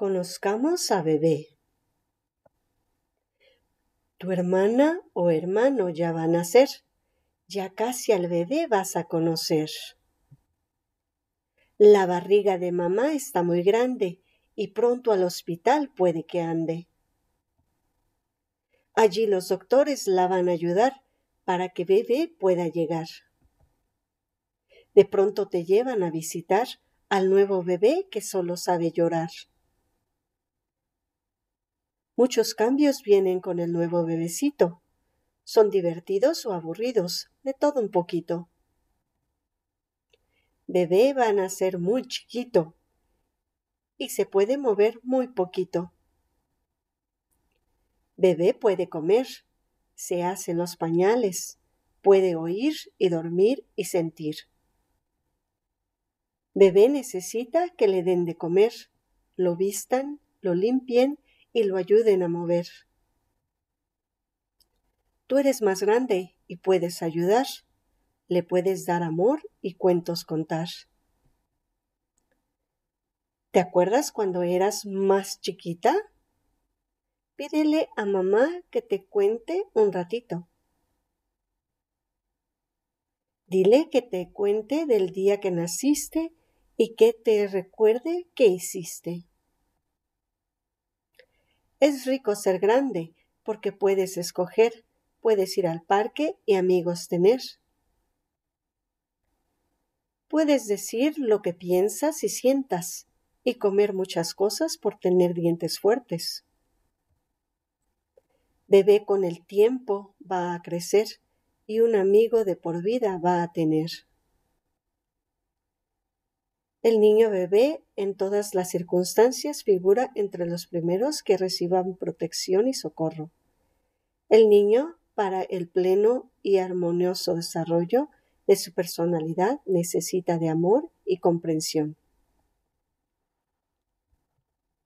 Conozcamos a bebé. Tu hermana o hermano ya van a nacer. Ya casi al bebé vas a conocer. La barriga de mamá está muy grande y pronto al hospital puede que ande. Allí los doctores la van a ayudar para que bebé pueda llegar. De pronto te llevan a visitar al nuevo bebé que solo sabe llorar. Muchos cambios vienen con el nuevo bebecito. Son divertidos o aburridos, de todo un poquito. Bebé va a nacer muy chiquito y se puede mover muy poquito. Bebé puede comer, se hacen los pañales, puede oír y dormir y sentir. Bebé necesita que le den de comer, lo vistan, lo limpien y lo ayuden a mover. Tú eres más grande y puedes ayudar, le puedes dar amor y cuentos contar. ¿Te acuerdas cuando eras más chiquita? Pídele a mamá que te cuente un ratito. Dile que te cuente del día que naciste y que te recuerde qué hiciste. Es rico ser grande, porque puedes escoger, puedes ir al parque y amigos tener. Puedes decir lo que piensas y sientas, y comer muchas cosas por tener dientes fuertes. Bebé con el tiempo va a crecer y un amigo de por vida va a tener. El niño bebé en todas las circunstancias figura entre los primeros que reciban protección y socorro. El niño, para el pleno y armonioso desarrollo de su personalidad, necesita de amor y comprensión.